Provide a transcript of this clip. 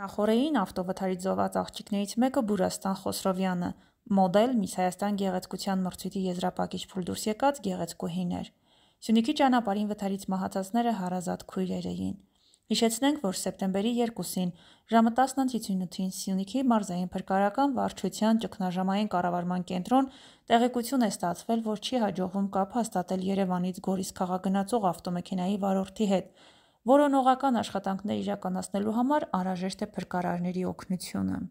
Նախօրեին ավտովթարից զոհված աղջիկներից մեկը Բուրաստան Խոսրովյանն է, մոդել, Միս Հայաստան գեղեցկության մրցույթի եզրապակիչ փուլ դուրս եկած գեղեցկուհին էր։ Սյունիքի ճանապարհին վթարից մահացածները հարազատ քույրեր էին։ Հիշեցնենք, որ սեպտեմբերի 2-ին ժամը 10:58-ին Սյունիքի մարզային փրկարարական վարչության ճգնաժամային կառավարման կենտրոն տեղեկություն է ստացվել, որ չի հաջողվում կապ հաստատել Երևանից Գորիս քաղաք գնացող ավտոմեքենայի վարորդի հետ Որոնողական աշխատանքներ իրականացնելու համար անհրաժեշտ է փրկարարների օգնությունը։